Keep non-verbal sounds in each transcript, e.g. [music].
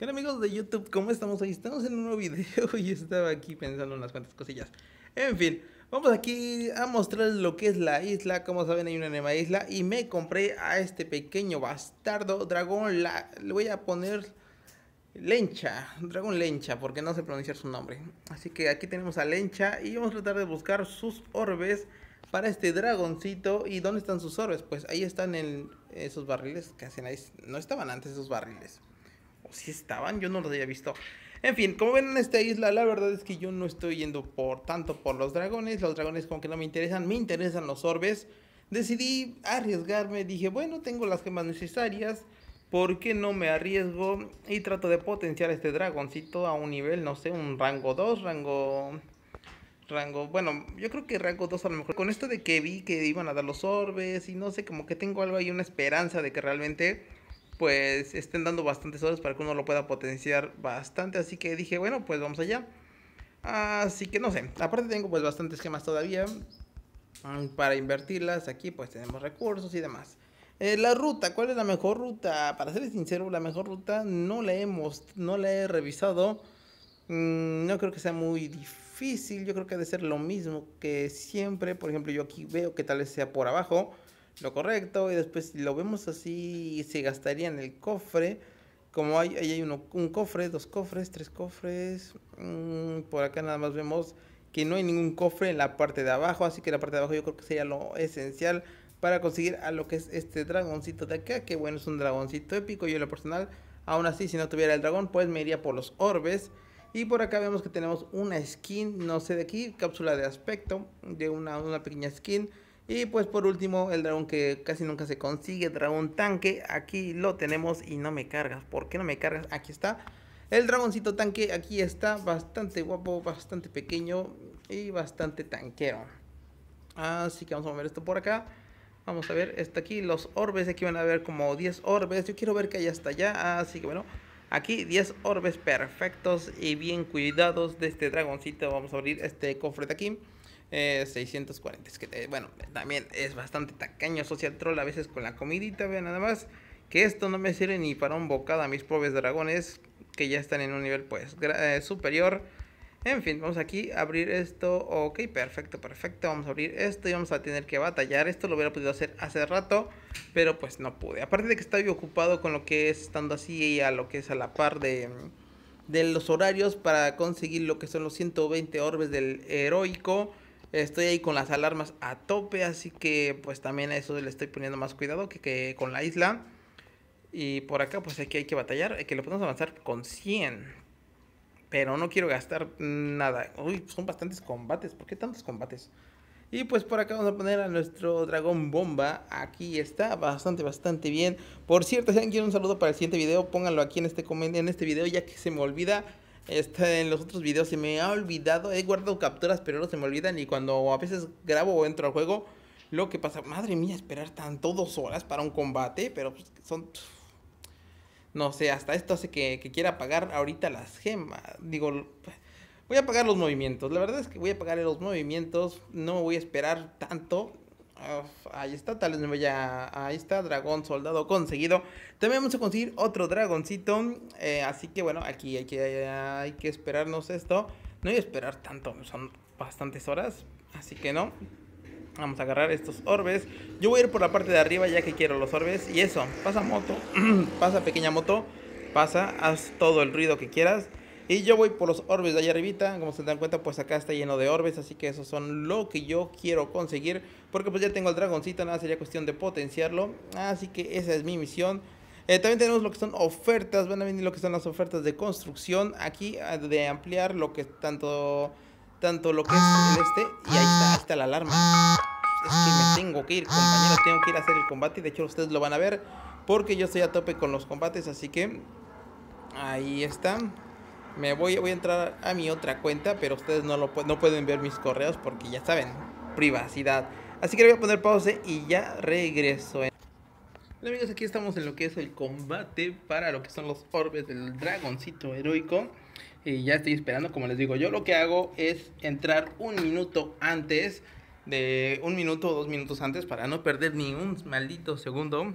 ¿Qué amigos de YouTube? ¿Cómo estamos ahí? Estamos en un nuevo video [laughs] y estaba aquí pensando en unas cuantas cosillas. En fin, vamos aquí a mostrar lo que es la isla. Como saben hay una nueva isla y me compré a este pequeño bastardo dragón. La... Le voy a poner Lencha, dragón Lencha, porque no sé pronunciar su nombre. Así que aquí tenemos a Lencha y vamos a tratar de buscar sus orbes para este dragoncito. ¿Y dónde están sus orbes? Pues ahí están en esos barriles que hacen ahí. No estaban antes esos barriles. Si estaban, yo no los había visto. En fin, como ven en esta isla, la verdad es que yo no estoy yendo por tanto por los dragones. Los dragones como que no me interesan, me interesan los orbes. Decidí arriesgarme, dije, bueno, tengo las gemas necesarias. ¿Por qué no me arriesgo y trato de potenciar este dragoncito a un nivel, no sé, un rango 2, rango... Rango, bueno, yo creo que rango 2 a lo mejor. Con esto de que vi que iban a dar los orbes y no sé, como que tengo algo ahí, una esperanza de que realmente pues estén dando bastantes horas para que uno lo pueda potenciar bastante. Así que dije, bueno, pues vamos allá. Así que no sé, aparte tengo pues bastantes gemas todavía mm, para invertirlas. Aquí pues tenemos recursos y demás. Eh, la ruta, ¿cuál es la mejor ruta? Para ser sincero, la mejor ruta no la hemos, no la he revisado. Mm, no creo que sea muy difícil, yo creo que ha de ser lo mismo que siempre. Por ejemplo, yo aquí veo que tal vez sea por abajo lo correcto y después si lo vemos así se gastaría en el cofre como hay, ahí hay un cofre, dos cofres, tres cofres. Mm, por acá nada más vemos que no hay ningún cofre en la parte de abajo. Así que la parte de abajo yo creo que sería lo esencial para conseguir a lo que es este dragoncito de acá. Que bueno, es un dragoncito épico. Yo en lo personal, aún así, si no tuviera el dragón, pues me iría por los orbes. Y por acá vemos que tenemos una skin, no sé de aquí, cápsula de aspecto, de una, una pequeña skin y pues por último, el dragón que casi nunca se consigue, dragón tanque, aquí lo tenemos y no me cargas. ¿Por qué no me cargas? Aquí está. El dragoncito tanque, aquí está, bastante guapo, bastante pequeño y bastante tanquero. Así que vamos a mover esto por acá. Vamos a ver, está aquí los orbes, aquí van a ver como 10 orbes. Yo quiero ver que hay hasta allá, así que bueno, aquí 10 orbes perfectos y bien cuidados de este dragoncito. Vamos a abrir este cofre de aquí. Eh, 640, que eh, bueno, también es bastante tacaño Social Troll a veces con la comidita, vean nada más que esto no me sirve ni para un bocado a mis pobres dragones que ya están en un nivel pues eh, superior. En fin, vamos aquí a abrir esto. Ok, perfecto, perfecto. Vamos a abrir esto y vamos a tener que batallar. Esto lo hubiera podido hacer hace rato, pero pues no pude. Aparte de que estaba ocupado con lo que es estando así y a lo que es a la par de, de los horarios para conseguir lo que son los 120 orbes del heroico estoy ahí con las alarmas a tope, así que pues también a eso le estoy poniendo más cuidado que, con la isla. Y por acá pues aquí hay que batallar, que lo podemos avanzar con 100. Pero no quiero gastar nada. Uy, son bastantes combates. ¿Por qué tantos combates? Y pues por acá vamos a poner a nuestro dragón bomba. Aquí está, bastante, bastante bien. Por cierto, si alguien quiere un saludo para el siguiente video, pónganlo aquí en este, en este video ya que se me olvida este, en los otros videos se me ha olvidado. He guardado capturas, pero no se me olvidan. Y cuando a veces grabo o entro al juego, lo que pasa, madre mía, esperar tanto dos horas para un combate, pero pues, son. No sé, hasta esto hace que, quiera pagar ahorita las gemas. Digo, voy a pagar los movimientos. La verdad es que voy a pagar los movimientos. No me voy a esperar tanto ahí está, tal vez me vaya. Ahí está, dragón soldado conseguido. También vamos a conseguir otro dragoncito. Eh, así que bueno, aquí hay que, hay que esperarnos esto. No hay a esperar tanto, son bastantes horas. Así que no. Vamos a agarrar estos orbes. Yo voy a ir por la parte de arriba ya que quiero los orbes. Y eso, pasa moto, [clears throat] pasa pequeña moto, pasa, haz todo el ruido que quieras. Y yo voy por los orbes de allá arribita, como se dan cuenta, pues acá está lleno de orbes, así que esos son lo que yo quiero conseguir, porque pues ya tengo el dragoncito, nada, sería cuestión de potenciarlo, así que esa es mi misión. Eh, también tenemos lo que son ofertas, van a venir lo que son las ofertas de construcción, aquí ah, de ampliar lo que tanto, tanto lo que es el este, y ahí está, ahí está la alarma. Es que me tengo que ir, compañeros, tengo que ir a hacer el combate, de hecho ustedes lo van a ver, porque yo estoy a tope con los combates, así que ahí está me voy, voy a entrar a mi otra cuenta, pero ustedes no, lo, no pueden ver mis correos porque ya saben, privacidad. Así que le voy a poner pause y ya regreso. Hola amigos, aquí estamos en lo que es el combate para lo que son los orbes del dragoncito heroico. Y ya estoy esperando, como les digo, yo lo que hago es entrar un minuto antes, de un minuto o dos minutos antes, para no perder ni un maldito segundo.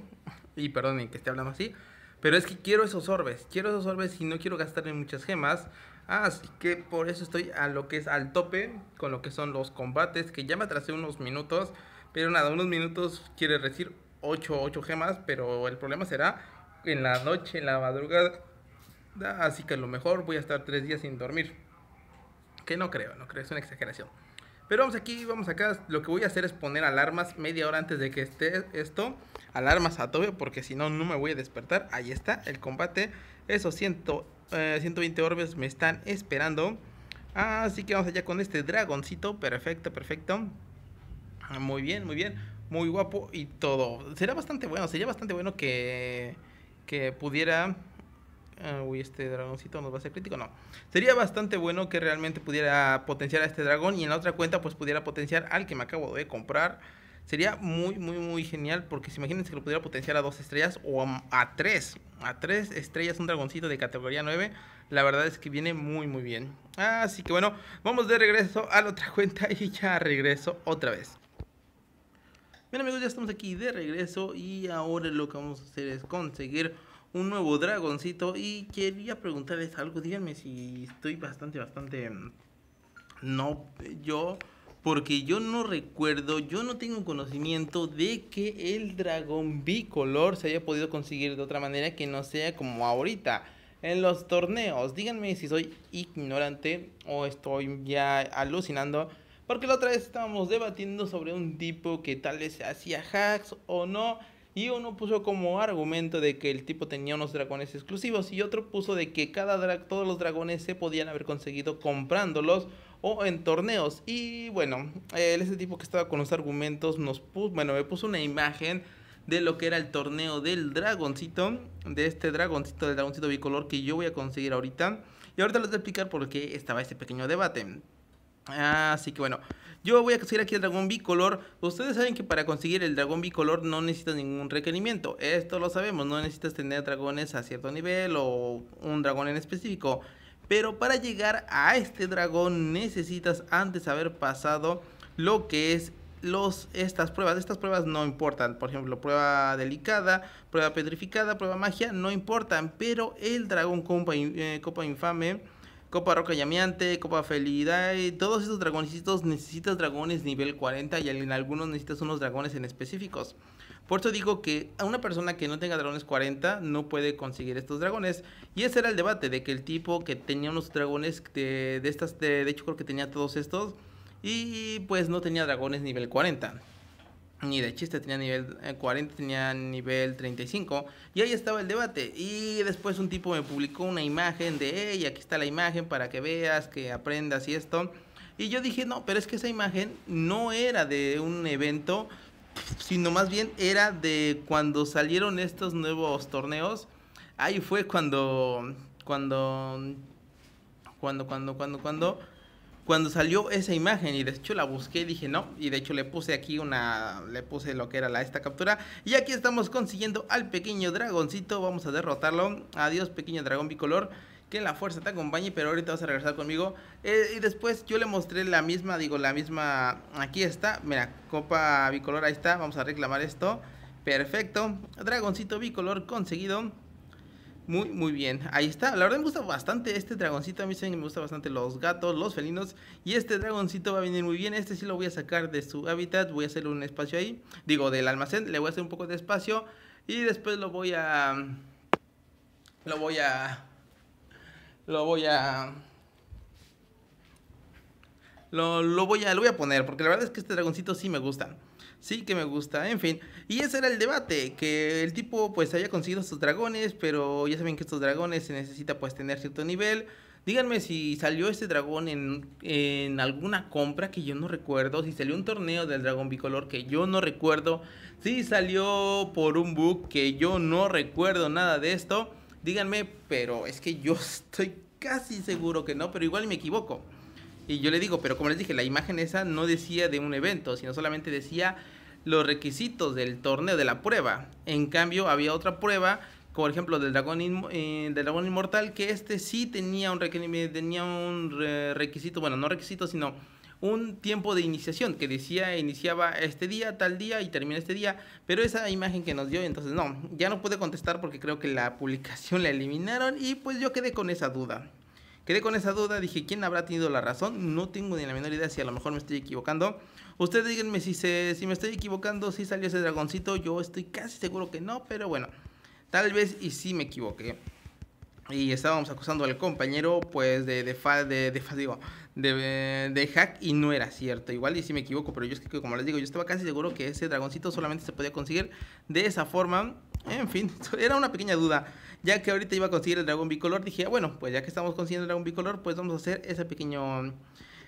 Y perdonen que esté hablando así. Pero es que quiero esos orbes, quiero esos orbes y no quiero gastar en muchas gemas. Así que por eso estoy a lo que es al tope con lo que son los combates, que ya me atrasé unos minutos. Pero nada, unos minutos quiere decir 8, 8 gemas, pero el problema será en la noche, en la madrugada. Así que a lo mejor voy a estar 3 días sin dormir. Que no creo, no creo, es una exageración. Pero vamos aquí, vamos acá. Lo que voy a hacer es poner alarmas media hora antes de que esté esto alarmas a Tobio porque si no, no me voy a despertar. Ahí está el combate. Esos ciento 120 eh, orbes me están esperando. Así que vamos allá con este dragoncito. Perfecto, perfecto. Ah, muy bien, muy bien. Muy guapo y todo. Será bastante bueno, sería bastante bueno que, pudiera... Ah, uy, este dragoncito nos va a ser crítico, no. Sería bastante bueno que realmente pudiera potenciar a este dragón y en la otra cuenta pues pudiera potenciar al que me acabo de comprar. Sería muy, muy, muy genial porque si imagínense que lo pudiera potenciar a dos estrellas o a, tres. A tres estrellas, un dragoncito de categoría 9. La verdad es que viene muy, muy bien. Así que bueno, vamos de regreso a la otra [laughs] cuenta y ya regreso otra vez. Bien amigos, ya estamos aquí de regreso y ahora lo que vamos a hacer es conseguir un nuevo dragoncito y quería preguntarles algo, díganme si estoy bastante, bastante... Mm, no, yo porque yo no recuerdo, yo no tengo conocimiento de que el dragón bicolor se haya podido conseguir de otra manera que no sea como ahorita en los torneos. Díganme si soy ignorante o estoy ya alucinando, porque la otra vez estábamos debatiendo sobre un tipo que tal vez hacía hacks o no. Y uno puso como argumento de que el tipo tenía unos dragones exclusivos y otro puso de que cada drag, todos los dragones se podían haber conseguido comprándolos o en torneos. Y bueno, ese tipo que estaba con los argumentos nos puso, bueno, me puso una imagen de lo que era el torneo del dragoncito, de este dragoncito, del dragoncito bicolor que yo voy a conseguir ahorita. Y ahorita les voy a explicar por qué estaba este pequeño debate. Así que bueno, yo voy a conseguir aquí el dragón bicolor. Ustedes saben que para conseguir el dragón bicolor no necesitas ningún requerimiento. Esto lo sabemos, no necesitas tener dragones a cierto nivel o un dragón en específico. Pero para llegar a este dragón necesitas antes haber pasado lo que es los, estas pruebas. Estas pruebas no importan. Por ejemplo, prueba delicada, prueba petrificada, prueba magia, no importan. Pero el dragón copa, eh, infame, copa roca llameante, copa felicidad, eh, todos estos dragoncitos necesitas dragones nivel 40 y en algunos necesitas unos dragones en específicos. Por eso digo que a una persona que no tenga dragones 40 no puede conseguir estos dragones. Y ese era el debate, de que el tipo que tenía unos dragones de, de estas, de, de, hecho creo que tenía todos estos, y pues no tenía dragones nivel 40. Ni de chiste tenía nivel 40, eh, tenía nivel 35. Y ahí estaba el debate. Y después un tipo me publicó una imagen de, ella aquí está la imagen para que veas, que aprendas y esto. Y yo dije, no, pero es que esa imagen no era de un evento, sino más bien era de cuando salieron estos nuevos torneos. Ahí fue cuando, cuando, cuando, cuando, cuando, cuando, cuando salió esa imagen y de hecho la busqué y dije no y de hecho le puse aquí una, le puse lo que era la esta captura y aquí estamos consiguiendo al pequeño dragoncito, vamos a derrotarlo. Adiós pequeño dragón bicolor que la fuerza te acompañe, pero ahorita vas a regresar conmigo. Eh, y después yo le mostré la misma, digo, la misma, aquí está, mira, copa bicolor, ahí está, vamos a reclamar esto. Perfecto, dragoncito bicolor conseguido. Muy, muy bien. Ahí está. La verdad me gusta bastante este dragoncito. A mí también me gusta bastante los gatos, los felinos. Y este dragoncito va a venir muy bien. Este sí lo voy a sacar de su hábitat. Voy a hacerle un espacio ahí. Digo, del almacén. Le voy a hacer un poco de espacio. Y después lo voy a... Lo voy a lo voy a... Lo, voy a, lo voy a poner, porque la verdad es que este dragoncito sí me gusta. Sí que me gusta, en fin. Y ese era el debate, que el tipo pues había conseguido estos dragones, pero ya saben que estos dragones se necesita pues tener cierto nivel. Díganme si salió este dragón en, en, alguna compra que yo no recuerdo, si salió un torneo del dragón bicolor que yo no recuerdo, si salió por un book que yo no recuerdo nada de esto díganme, pero es que yo [laughs] estoy casi seguro que no, pero igual me equivoco. Y yo le digo, pero como les dije, la imagen esa no decía de un evento, sino solamente decía los requisitos del torneo, de la prueba. En cambio, había otra prueba, como por ejemplo del dragón, eh, del dragón inmortal, que este sí tenía un, tenía un requisito, bueno, no requisito, sino un tiempo de iniciación que decía iniciaba este día, tal día y termina este día, pero esa imagen que nos dio, entonces no, ya no pude contestar porque creo que la publicación la eliminaron y pues yo quedé con esa duda. Quedé con esa duda, dije, ¿quién habrá tenido la razón? No tengo ni la menor idea si a lo mejor me estoy equivocando. Ustedes díganme si, si me estoy equivocando, si salió ese dragoncito, yo estoy casi seguro que no, pero bueno, tal vez y si me equivoqué y estábamos acusando al compañero pues de de fa, de, de, de, de, hack y no era cierto. Igual y si me equivoco, pero yo es que como les digo, yo estaba casi seguro que ese dragoncito solamente se podía conseguir de esa forma. En fin, [laughs] era una pequeña duda. Ya que ahorita iba a conseguir el dragón bicolor, dije, ah, bueno, pues ya que estamos consiguiendo el dragón bicolor, pues vamos a hacer ese pequeño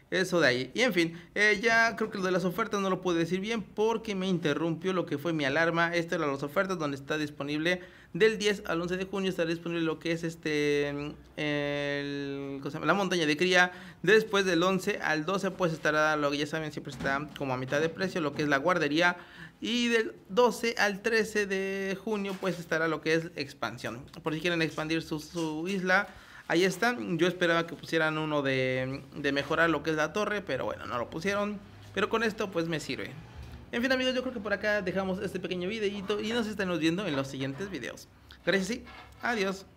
eso de ahí. Y en fin, eh, ya creo que lo de las ofertas no lo pude decir bien porque me interrumpió lo que fue mi alarma. Estas de las ofertas donde está disponible del 10 al 11 de junio. Estará disponible lo que es este mm, la montaña de cría. Después del 11 al 12 pues estará lo que ya saben siempre está como a mitad de precio lo que es la guardería. Y del 12 al 13 de junio pues estará lo que es expansión. Por si quieren expandir su isla Ahí está. Yo esperaba que pusieran uno de, de mejorar lo que es la torre, pero bueno, no lo pusieron. Pero con esto pues me sirve. En fin amigos, yo creo que por acá dejamos este pequeño videito y nos estaremos viendo en los siguientes videos. Gracias y adiós.